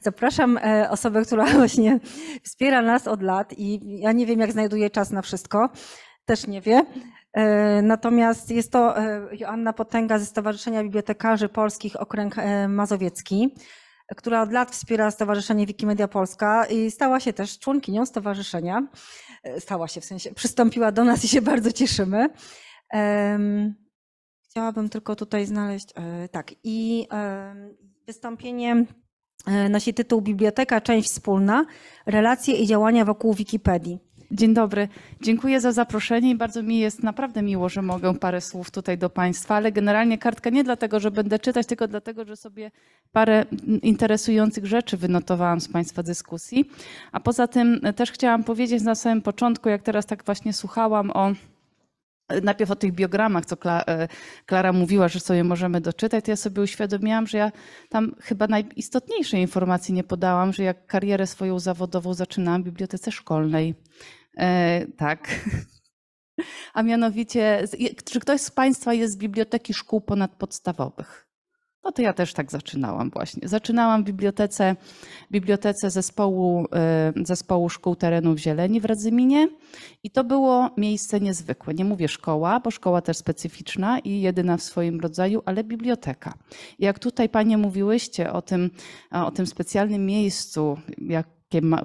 Zapraszam e, osobę, która właśnie wspiera nas od lat i ja nie wiem, jak znajduje czas na wszystko, też nie wie. E, natomiast jest to e, Joanna Potęga ze Stowarzyszenia Bibliotekarzy Polskich Okręg Mazowiecki, która od lat wspiera Stowarzyszenie Wikimedia Polska i stała się też członkinią stowarzyszenia. Stała się w sensie, przystąpiła do nas i się bardzo cieszymy. Chciałabym tylko tutaj znaleźć, tak, i wystąpienie E, nosi tytuł Biblioteka, część wspólna, relacje i działania wokół Wikipedii. Dzień dobry. Dziękuję za zaproszenie i bardzo mi jest naprawdę miło, że mogę parę słów tutaj do Państwa, ale generalnie kartka nie dlatego, że będę czytać, tylko dlatego, że sobie parę interesujących rzeczy wynotowałam z Państwa dyskusji. A poza tym też chciałam powiedzieć na samym początku, jak teraz tak właśnie słuchałam o najpierw o tych biogramach, co Kla, e, Klara mówiła, że sobie możemy doczytać, to ja sobie uświadomiłam, że ja tam chyba najistotniejszej informacji nie podałam, że jak karierę swoją zawodową zaczynałam w bibliotece szkolnej. E, tak. A mianowicie, czy ktoś z Państwa jest z biblioteki szkół ponadpodstawowych? No to ja też tak zaczynałam właśnie. Zaczynałam w bibliotece, bibliotece zespołu, y, zespołu Szkół Terenów Zieleni w Radzyminie i to było miejsce niezwykłe. Nie mówię szkoła, bo szkoła też specyficzna i jedyna w swoim rodzaju, ale biblioteka. Jak tutaj Panie mówiłyście o tym, o tym specjalnym miejscu, jak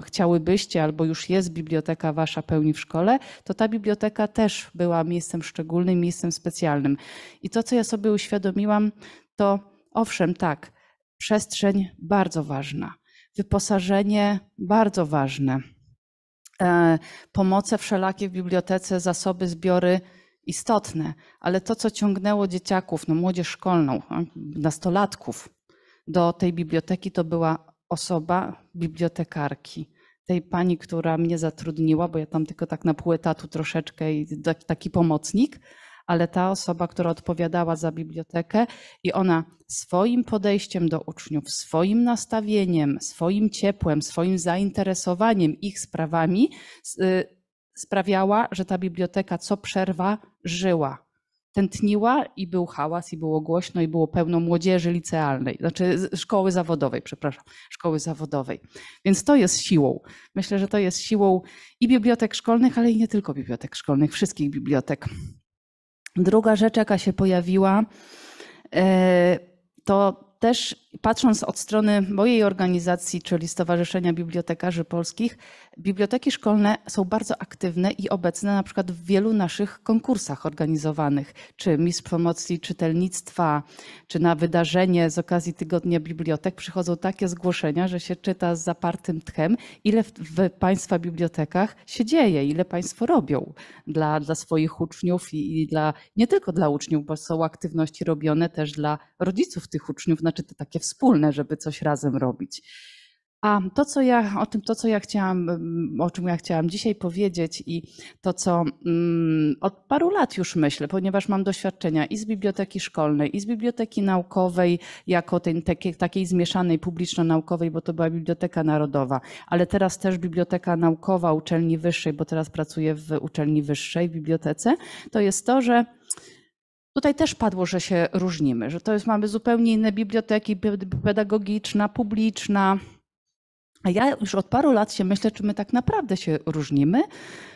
chciałybyście, albo już jest biblioteka wasza pełni w szkole, to ta biblioteka też była miejscem szczególnym, miejscem specjalnym. I to, co ja sobie uświadomiłam, to Owszem, tak, przestrzeń bardzo ważna, wyposażenie bardzo ważne, e, pomoce wszelakie w bibliotece, zasoby, zbiory istotne, ale to, co ciągnęło dzieciaków, no młodzież szkolną, nastolatków do tej biblioteki, to była osoba bibliotekarki. Tej pani, która mnie zatrudniła, bo ja tam tylko tak na pół etatu troszeczkę i taki pomocnik, ale ta osoba, która odpowiadała za bibliotekę i ona swoim podejściem do uczniów, swoim nastawieniem, swoim ciepłem, swoim zainteresowaniem ich sprawami y, sprawiała, że ta biblioteka co przerwa żyła. Tętniła i był hałas, i było głośno, i było pełno młodzieży licealnej, znaczy szkoły zawodowej, przepraszam, szkoły zawodowej. Więc to jest siłą. Myślę, że to jest siłą i bibliotek szkolnych, ale i nie tylko bibliotek szkolnych, wszystkich bibliotek. Druga rzecz, jaka się pojawiła, e, to też Patrząc od strony mojej organizacji, czyli Stowarzyszenia Bibliotekarzy Polskich, biblioteki szkolne są bardzo aktywne i obecne na przykład w wielu naszych konkursach organizowanych, czy Mistrz Promocji Czytelnictwa, czy na wydarzenie z okazji Tygodnia Bibliotek przychodzą takie zgłoszenia, że się czyta z zapartym tchem, ile w, w Państwa bibliotekach się dzieje, ile Państwo robią dla, dla swoich uczniów i, i dla, nie tylko dla uczniów, bo są aktywności robione też dla rodziców tych uczniów, znaczy te takie wspólne, żeby coś razem robić. A to, co ja, o tym, to, co ja chciałam, o czym ja chciałam dzisiaj powiedzieć i to, co mm, od paru lat już myślę, ponieważ mam doświadczenia i z biblioteki szkolnej, i z biblioteki naukowej, jako tej, takiej, takiej zmieszanej publiczno-naukowej, bo to była Biblioteka Narodowa, ale teraz też Biblioteka Naukowa Uczelni Wyższej, bo teraz pracuję w Uczelni Wyższej, w bibliotece, to jest to, że Tutaj też padło, że się różnimy, że to jest, mamy zupełnie inne biblioteki pedagogiczna, publiczna. A ja już od paru lat się myślę, czy my tak naprawdę się różnimy,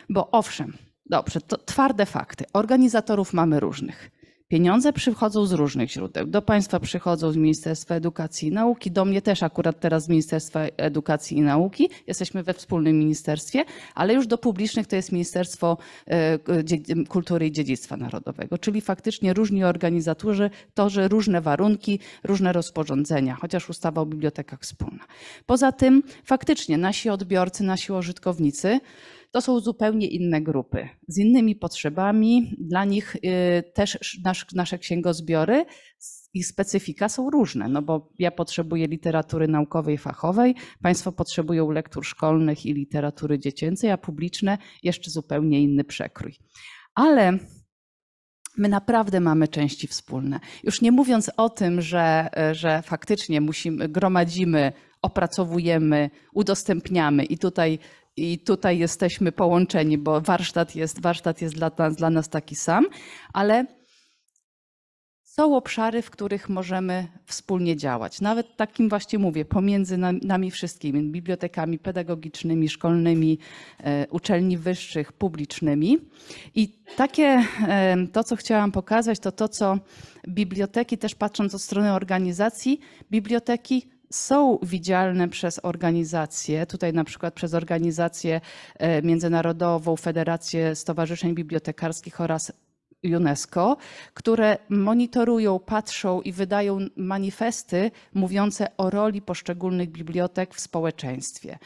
bo owszem, dobrze, to twarde fakty. Organizatorów mamy różnych. Pieniądze przychodzą z różnych źródeł. Do państwa przychodzą z Ministerstwa Edukacji i Nauki, do mnie też akurat teraz z Ministerstwa Edukacji i Nauki. Jesteśmy we wspólnym ministerstwie, ale już do publicznych to jest Ministerstwo e, e, Kultury i Dziedzictwa Narodowego, czyli faktycznie różni organizatorzy, to, że różne warunki, różne rozporządzenia, chociaż ustawa o bibliotekach wspólna. Poza tym faktycznie nasi odbiorcy, nasi użytkownicy, to są zupełnie inne grupy z innymi potrzebami. Dla nich y, też nasz, nasze księgozbiory, ich specyfika są różne, no bo ja potrzebuję literatury naukowej, fachowej, państwo potrzebują lektur szkolnych i literatury dziecięcej, a publiczne jeszcze zupełnie inny przekrój. Ale My naprawdę mamy części wspólne. Już nie mówiąc o tym, że, y, że faktycznie musimy, gromadzimy, opracowujemy, udostępniamy i tutaj i tutaj jesteśmy połączeni, bo warsztat jest, warsztat jest dla, nas, dla nas taki sam, ale są obszary, w których możemy wspólnie działać. Nawet takim właśnie mówię, pomiędzy nami wszystkimi, bibliotekami pedagogicznymi, szkolnymi, e, uczelni wyższych, publicznymi. I takie, e, to co chciałam pokazać, to to, co biblioteki, też patrząc od strony organizacji, biblioteki są widzialne przez organizacje, tutaj na przykład przez organizację e, międzynarodową, Federację Stowarzyszeń Bibliotekarskich oraz UNESCO, które monitorują, patrzą i wydają manifesty mówiące o roli poszczególnych bibliotek w społeczeństwie.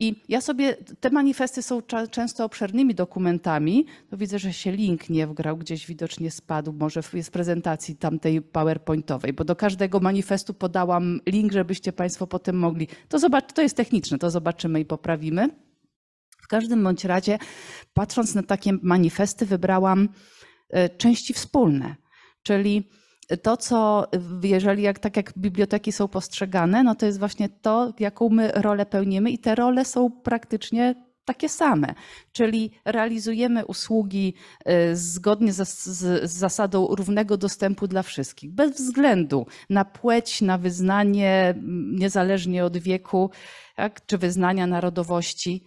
I ja sobie, te manifesty są często obszernymi dokumentami. No widzę, że się link nie wgrał, gdzieś widocznie spadł, może jest prezentacji tamtej PowerPointowej, bo do każdego manifestu podałam link, żebyście Państwo potem mogli. To, zobacz, to jest techniczne, to zobaczymy i poprawimy. W każdym bądź razie, patrząc na takie manifesty, wybrałam E, części wspólne, czyli to, co jeżeli jak, tak jak biblioteki są postrzegane, no to jest właśnie to, jaką my rolę pełnimy i te role są praktycznie takie same, czyli realizujemy usługi e, zgodnie z, z, z, zasadą równego dostępu dla wszystkich, bez względu na płeć, na wyznanie, niezależnie od wieku, tak, czy wyznania narodowości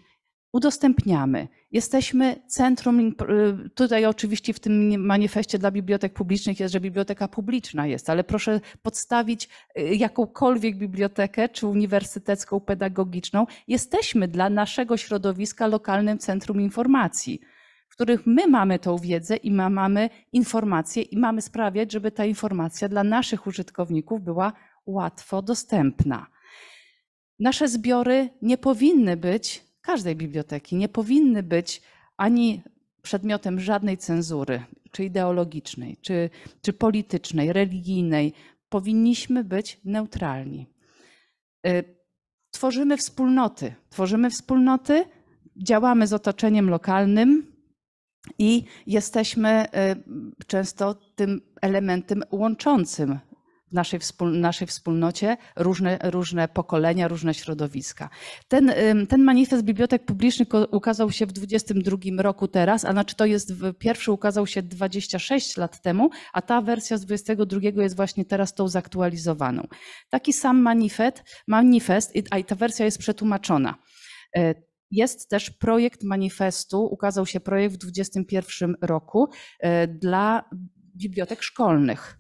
udostępniamy. Jesteśmy centrum, y, tutaj oczywiście w tym manifestie dla bibliotek publicznych jest, że biblioteka publiczna jest, ale proszę podstawić y, jakąkolwiek bibliotekę, czy uniwersytecką, pedagogiczną. Jesteśmy dla naszego środowiska lokalnym centrum informacji, w których my mamy tą wiedzę i ma, mamy informacje i mamy sprawiać, żeby ta informacja dla naszych użytkowników była łatwo dostępna. Nasze zbiory nie powinny być każdej biblioteki nie powinny być ani przedmiotem żadnej cenzury, czy ideologicznej, czy, czy politycznej, religijnej. Powinniśmy być neutralni. Y, tworzymy wspólnoty, tworzymy wspólnoty, działamy z otoczeniem lokalnym i jesteśmy y, często tym elementem łączącym w naszej, wspól, naszej wspólnocie różne, różne pokolenia, różne środowiska. Ten, ten manifest bibliotek publicznych ukazał się w 2022 roku teraz, a znaczy to jest pierwszy ukazał się 26 lat temu, a ta wersja z 22 jest właśnie teraz tą zaktualizowaną. Taki sam manifest, manifest a i ta wersja jest przetłumaczona. E, jest też projekt manifestu, ukazał się projekt w 2021 roku e, dla bibliotek szkolnych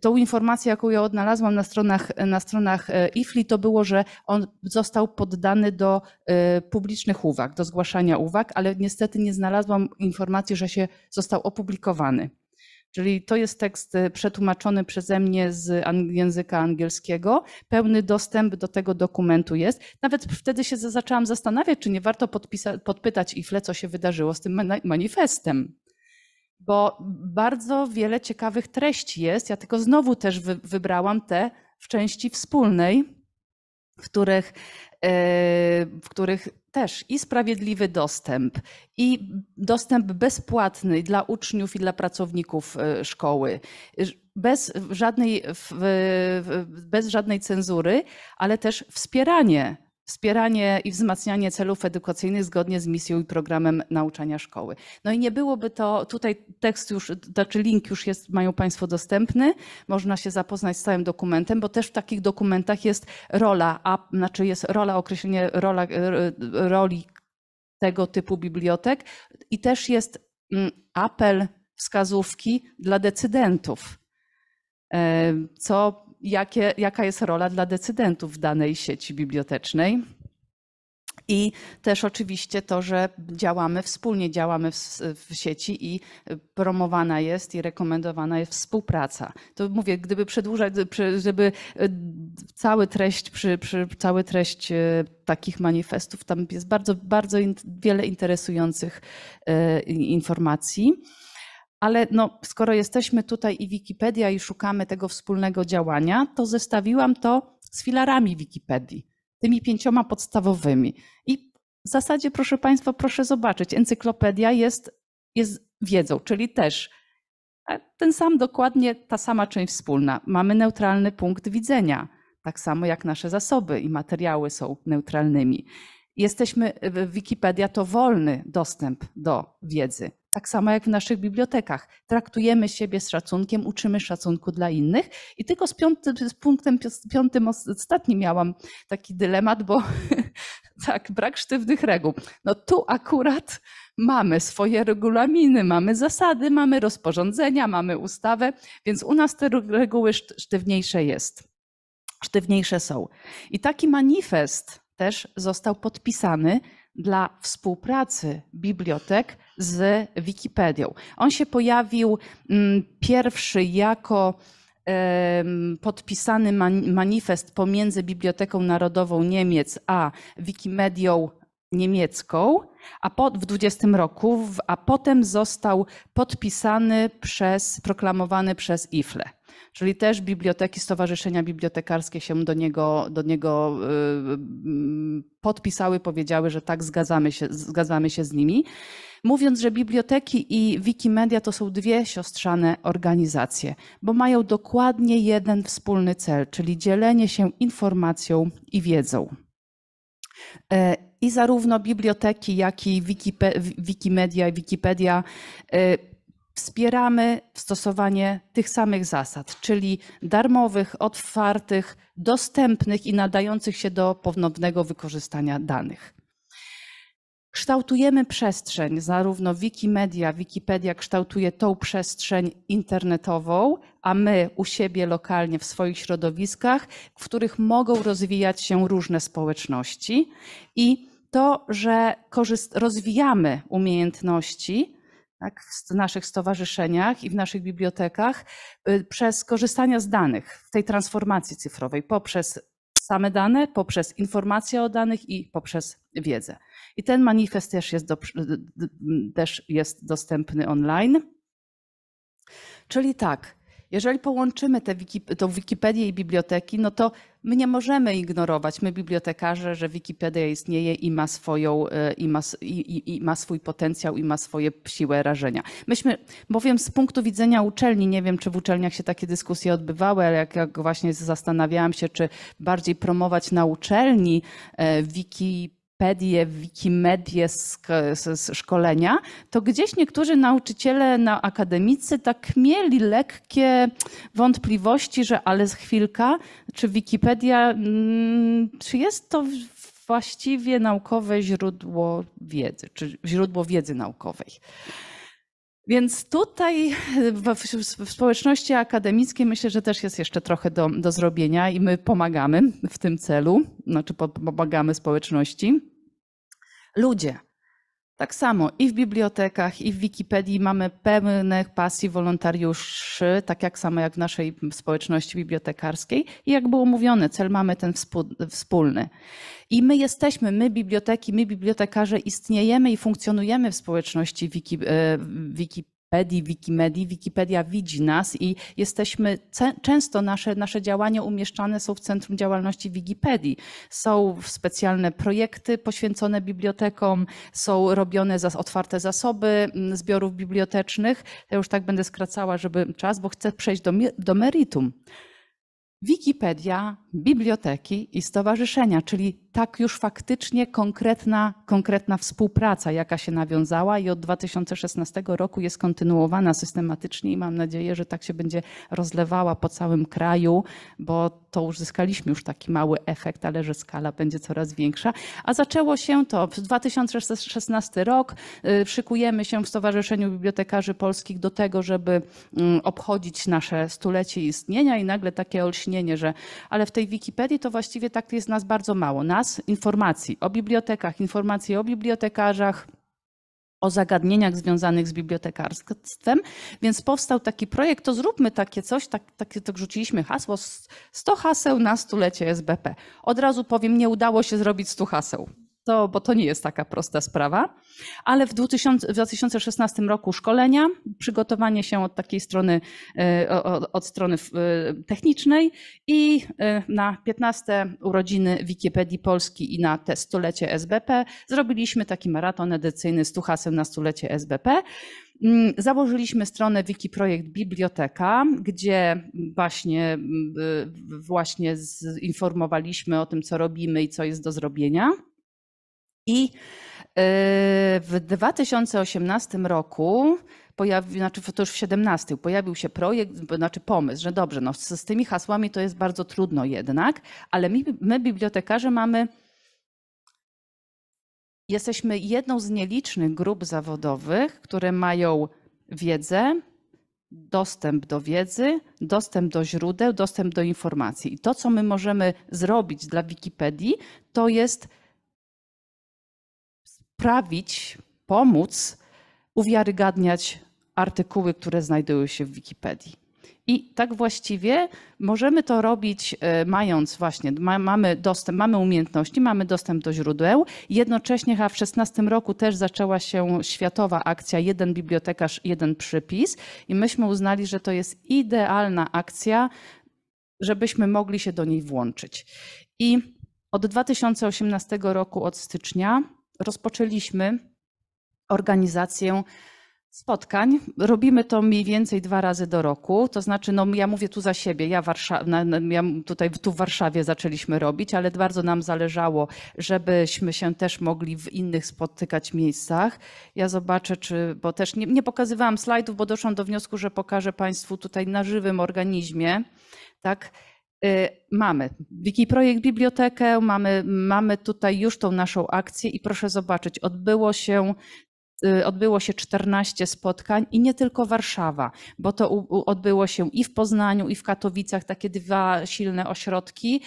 tą informację, jaką ja odnalazłam na stronach, na stronach IFLI, e, to było, że on został poddany do e, publicznych uwag, do zgłaszania uwag, ale niestety nie znalazłam informacji, że się został opublikowany. Czyli to jest tekst e, przetłumaczony przeze mnie z języka angielskiego. Pełny dostęp do tego dokumentu jest. Nawet wtedy się zaczęłam zastanawiać, czy nie warto podpytać IFLE, co się wydarzyło z tym manifestem bo bardzo wiele ciekawych treści jest. Ja tylko znowu też wybrałam te w części wspólnej, w których, e, w których też i sprawiedliwy dostęp, i dostęp bezpłatny dla uczniów i dla pracowników e, szkoły. Bez żadnej, bez żadnej cenzury, ale też wspieranie wspieranie i wzmacnianie celów edukacyjnych zgodnie z misją i programem nauczania szkoły. No i nie byłoby to, tutaj tekst już, znaczy link już jest, mają Państwo dostępny, można się zapoznać z całym dokumentem, bo też w takich dokumentach jest rola, a, znaczy jest rola, określenie rola, e, roli tego typu bibliotek i też jest mm, apel, wskazówki dla decydentów, e, co jakie, jaka jest rola dla decydentów w danej sieci bibliotecznej. I też oczywiście to, że działamy wspólnie, działamy w, w, sieci i promowana jest i rekomendowana jest współpraca. To mówię, gdyby przedłużać, żeby e, cały treść, przy, przy, cały treść e, takich manifestów, tam jest bardzo, bardzo wiele interesujących e, informacji ale no, skoro jesteśmy tutaj i Wikipedia i szukamy tego wspólnego działania, to zestawiłam to z filarami Wikipedii, tymi pięcioma podstawowymi. I w zasadzie, proszę Państwa, proszę zobaczyć, encyklopedia jest, jest wiedzą, czyli też ten sam dokładnie, ta sama część wspólna. Mamy neutralny punkt widzenia, tak samo jak nasze zasoby i materiały są neutralnymi. Jesteśmy, Wikipedia to wolny dostęp do wiedzy tak samo jak w naszych bibliotekach. Traktujemy siebie z szacunkiem, uczymy szacunku dla innych. I tylko z, piąty, z punktem piątym ostatnim miałam taki dylemat, bo tak, brak sztywnych reguł. No tu akurat mamy swoje regulaminy, mamy zasady, mamy rozporządzenia, mamy ustawę, więc u nas te reguły sztywniejsze jest. Sztywniejsze są. I taki manifest też został podpisany dla współpracy bibliotek z Wikipedią. On się pojawił mm, pierwszy jako podpisany manifest pomiędzy Biblioteką Narodową Niemiec a Wikimedią niemiecką, a po, w 20 roku, a potem został podpisany przez, proklamowany przez IFLE. Czyli też biblioteki, stowarzyszenia bibliotekarskie się do niego, do niego y, podpisały, powiedziały, że tak, zgadzamy się, zgadzamy się z nimi. Mówiąc, że biblioteki i Wikimedia to są dwie siostrzane organizacje, bo mają dokładnie jeden wspólny cel, czyli dzielenie się informacją i wiedzą. E, I zarówno biblioteki, jak i Wikipedia i Wikipedia y, wspieramy stosowanie tych samych zasad, czyli darmowych, otwartych, dostępnych i nadających się do ponownego wykorzystania danych. Kształtujemy przestrzeń, zarówno Wikimedia, Wikipedia kształtuje tą przestrzeń internetową, a my u siebie lokalnie w swoich środowiskach, w których mogą rozwijać się różne społeczności. I to, że rozwijamy umiejętności, tak, w naszych stowarzyszeniach i w naszych bibliotekach y, przez korzystania z danych w tej transformacji cyfrowej, poprzez same dane, poprzez informacje o danych i poprzez wiedzę. I ten manifest też jest, do, też jest dostępny online. Czyli tak, jeżeli połączymy tę Wikip Wikipedię i biblioteki, no to my nie możemy ignorować, my bibliotekarze, że Wikipedia istnieje i ma, swoją, e, i ma, i, i ma swój potencjał i ma swoje siłę rażenia. Myśmy, bowiem z punktu widzenia uczelni, nie wiem czy w uczelniach się takie dyskusje odbywały, ale jak, jak właśnie zastanawiałam się, czy bardziej promować na uczelni e, Wikipedia, Wikipedię, Wikimedię z, z, z, szkolenia, to gdzieś niektórzy nauczyciele, na akademicy tak mieli lekkie wątpliwości, że ale z chwilka, czy Wikipedia, mm, czy jest to właściwie naukowe źródło wiedzy, czy źródło wiedzy naukowej. Więc tutaj w, społeczności akademickiej myślę, że też jest jeszcze trochę do, do zrobienia i my pomagamy w tym celu, znaczy pomagamy społeczności. Ludzie, tak samo i w bibliotekach, i w Wikipedii mamy pełnych pasji wolontariuszy, tak jak samo jak w naszej społeczności bibliotekarskiej. I jak było mówione, cel mamy ten wspólny. I my jesteśmy, my biblioteki, my bibliotekarze istniejemy i funkcjonujemy w społeczności Wikipedii. Wiki, e, Wikipedii, Wikimedii. Wikipedia widzi nas i jesteśmy, często nasze, nasze działania umieszczane są w centrum działalności Wikipedii. Są specjalne projekty poświęcone bibliotekom, są robione za, otwarte zasoby mm, zbiorów bibliotecznych. Ja już tak będę skracała, żeby czas, bo chcę przejść do, do meritum. Wikipedia biblioteki i stowarzyszenia, czyli tak już faktycznie konkretna, konkretna współpraca, jaka się nawiązała i od 2016 roku jest kontynuowana systematycznie i mam nadzieję, że tak się będzie rozlewała po całym kraju, bo to uzyskaliśmy już taki mały efekt, ale że skala będzie coraz większa. A zaczęło się to w 2016 rok. Y, szykujemy się w Stowarzyszeniu Bibliotekarzy Polskich do tego, żeby mm, obchodzić nasze stulecie istnienia i nagle takie olśnienie, że ale w tej Wikipedii to właściwie tak jest nas bardzo mało. Nas, informacji o bibliotekach, informacji o bibliotekarzach, o zagadnieniach związanych z bibliotekarstwem, więc powstał taki projekt, to zróbmy takie coś, tak, takie, tak rzuciliśmy hasło 100 haseł na stulecie SBP. Od razu powiem, nie udało się zrobić 100 haseł to, bo to nie jest taka prosta sprawa. Ale w, 2000, w 2016 roku szkolenia, przygotowanie się od takiej strony, e, od, od strony e, technicznej i e, na 15 urodziny Wikipedii Polski i na te stulecie SBP zrobiliśmy taki maraton edycyjny z Tuchasem na stulecie SBP. Mm, założyliśmy stronę Wikiprojekt Biblioteka, gdzie właśnie, właśnie zinformowaliśmy o tym, co robimy i co jest do zrobienia. I y, w 2018 roku pojawił, znaczy to już w 17, pojawił się projekt, znaczy pomysł, że dobrze, no z, z tymi hasłami to jest bardzo trudno jednak, ale my, my bibliotekarze mamy jesteśmy jedną z nielicznych grup zawodowych, które mają wiedzę, dostęp do wiedzy, dostęp do źródeł, dostęp do informacji. I to, co my możemy zrobić dla Wikipedii, to jest uprawić, pomóc uwiarygadniać artykuły, które znajdują się w Wikipedii. I tak właściwie możemy to robić, e, mając właśnie, ma, mamy dostęp, mamy umiejętności, mamy dostęp do źródeł. Jednocześnie a w 2016 roku też zaczęła się światowa akcja Jeden bibliotekarz, jeden przypis i myśmy uznali, że to jest idealna akcja, żebyśmy mogli się do niej włączyć. I od 2018 roku, od stycznia, rozpoczęliśmy organizację spotkań. Robimy to mniej więcej dwa razy do roku. To znaczy, no ja mówię tu za siebie, ja, Warsza- ja tutaj tu w Warszawie zaczęliśmy robić, ale bardzo nam zależało, żebyśmy się też mogli w innych spotykać miejscach. Ja zobaczę, czy, bo też nie, nie pokazywałam slajdów, bo doszłam do wniosku, że pokażę Państwu tutaj na żywym organizmie, tak, Y, mamy Wikiprojekt Bibliotekę, mamy, mamy tutaj już tą naszą akcję i proszę zobaczyć, odbyło się y, odbyło się 14 spotkań i nie tylko Warszawa, bo to odbyło się i w Poznaniu, i w Katowicach, takie dwa silne ośrodki.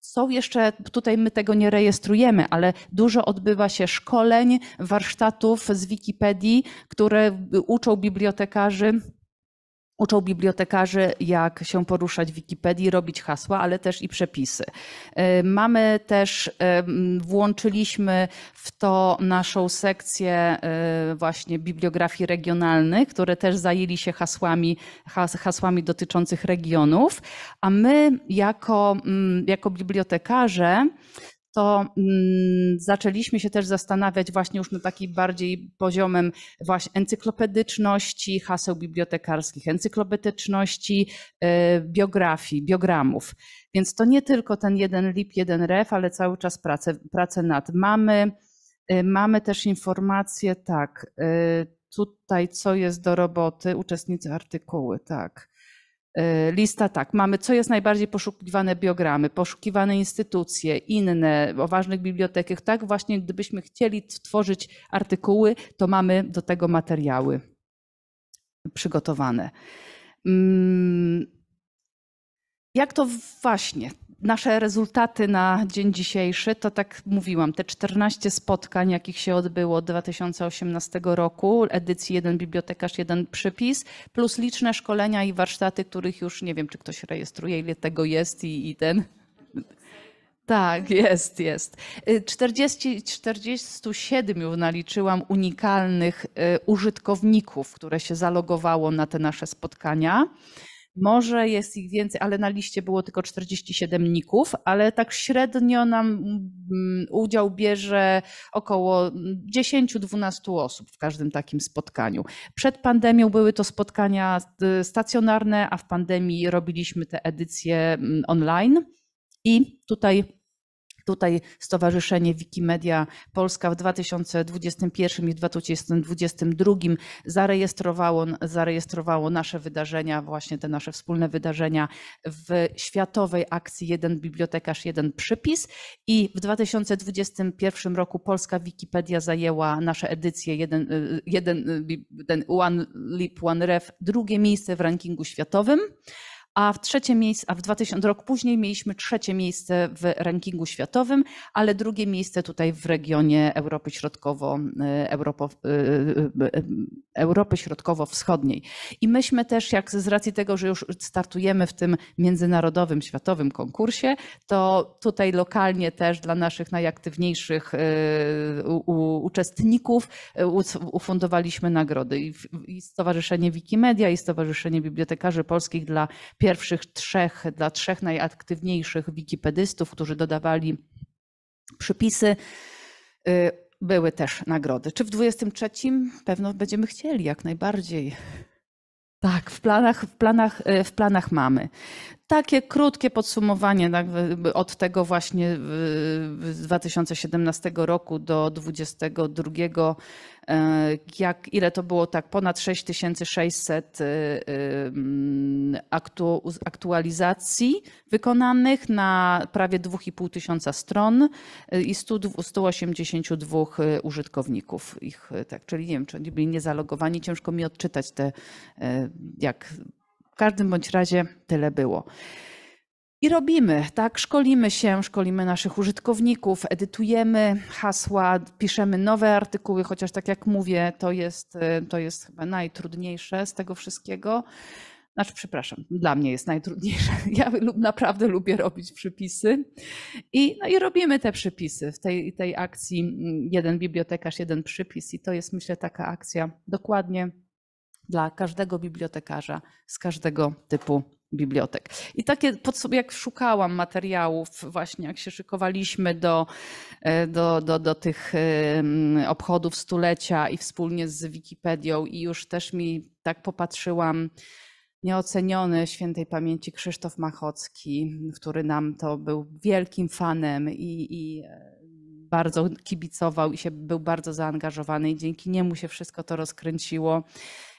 Są jeszcze, tutaj my tego nie rejestrujemy, ale dużo odbywa się szkoleń, warsztatów z Wikipedii, które uczą bibliotekarzy Uczą bibliotekarzy, jak się poruszać w Wikipedii, robić hasła, ale też i przepisy. E, mamy też, e, włączyliśmy w to naszą sekcję e, właśnie bibliografii regionalnych, które też zajęli się hasłami, hasłami dotyczących regionów, a my jako, jako bibliotekarze to mm, zaczęliśmy się też zastanawiać właśnie już na takim bardziej poziomem właśnie encyklopedyczności, haseł bibliotekarskich, encyklopedyczności, e, biografii, biogramów. Więc to nie tylko ten jeden lip, jeden ref, ale cały czas pracę, pracę nad. Mamy, e, mamy też informacje, tak, e, tutaj co jest do roboty, uczestnicy artykuły, tak. Y, lista tak, mamy co jest najbardziej poszukiwane biogramy, poszukiwane instytucje, inne, o ważnych bibliotekach. Tak właśnie gdybyśmy chcieli tworzyć artykuły, to mamy do tego materiały przygotowane. Mm, jak to właśnie, nasze rezultaty na dzień dzisiejszy, to tak mówiłam, te 14 spotkań, jakich się odbyło od 2018 roku, edycji jeden bibliotekarz, jeden przypis, plus liczne szkolenia i warsztaty, których już nie wiem, czy ktoś rejestruje, ile tego jest i, i ten. Tak, jest, jest. 40, 47 naliczyłam unikalnych y, użytkowników, które się zalogowało na te nasze spotkania. Może jest ich więcej, ale na liście było tylko 47 ników, ale tak średnio nam mm, udział bierze około 10-12 osób w każdym takim spotkaniu. Przed pandemią były to spotkania y, stacjonarne, a w pandemii robiliśmy te edycje mm, online. I tutaj Tutaj Stowarzyszenie Wikimedia Polska w 2021 i 2022 zarejestrowało, zarejestrowało nasze wydarzenia, właśnie te nasze wspólne wydarzenia w światowej akcji Jeden Bibliotekarz, Jeden Przypis i w 2021 roku Polska Wikipedia zajęła nasze edycje jeden, y, jeden y, One Leap, One Ref drugie miejsce w rankingu światowym a w trzecie miejsce, a w 2000 rok później mieliśmy trzecie miejsce w rankingu światowym, ale drugie miejsce tutaj w regionie Europy Środkowo, e, Europo, e, e, Europy Środkowo-Wschodniej. I myśmy też, jak z racji tego, że już startujemy w tym międzynarodowym, światowym konkursie, to tutaj lokalnie też dla naszych najaktywniejszych uczestników ufundowaliśmy nagrody. I Stowarzyszenie Wikimedia i Stowarzyszenie Bibliotekarzy Polskich dla pierwszych trzech, dla trzech najaktywniejszych wikipedystów, którzy dodawali przypisy, y, były też nagrody. Czy w 23 pewno będziemy chcieli, jak najbardziej. Tak, w planach, w planach, y, w planach mamy. Takie krótkie podsumowanie tak, od tego właśnie 2017 roku do 2022, e, jak, ile to było tak, ponad 6600 e, e, aktu, aktualizacji wykonanych na prawie 2500 tysiąca stron i 100, 182 użytkowników ich, tak, czyli nie wiem, czy byli niezalogowani, ciężko mi odczytać te, jak w każdym bądź razie tyle było. I robimy, tak? Szkolimy się, szkolimy naszych użytkowników, edytujemy hasła, piszemy nowe artykuły, chociaż tak jak mówię, to jest, y, to jest chyba najtrudniejsze z tego wszystkiego. Znaczy, przepraszam, dla mnie jest najtrudniejsze. Ja lub, naprawdę lubię robić przypisy. I, no i robimy te przypisy w tej, tej akcji mm, jeden bibliotekarz, jeden przypis. I to jest, myślę, taka akcja dokładnie dla każdego bibliotekarza z każdego typu bibliotek. I takie pod sobie, jak szukałam materiałów, właśnie jak się szykowaliśmy do, e, do, do, do tych e, obchodów stulecia i wspólnie z Wikipedią, i już też mi tak popatrzyłam. Nieoceniony świętej pamięci Krzysztof Machocki, który nam to był wielkim fanem i, i e, bardzo kibicował i się był bardzo zaangażowany i dzięki niemu się wszystko to rozkręciło.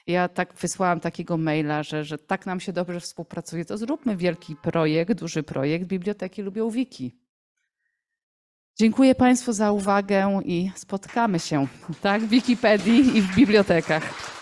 Ja tak wysłałam takiego maila, że, że tak nam się dobrze współpracuje, to zróbmy wielki projekt, duży projekt. Biblioteki lubią wiki. Dziękuję Państwu za uwagę i spotkamy się tak, w Wikipedii i w bibliotekach.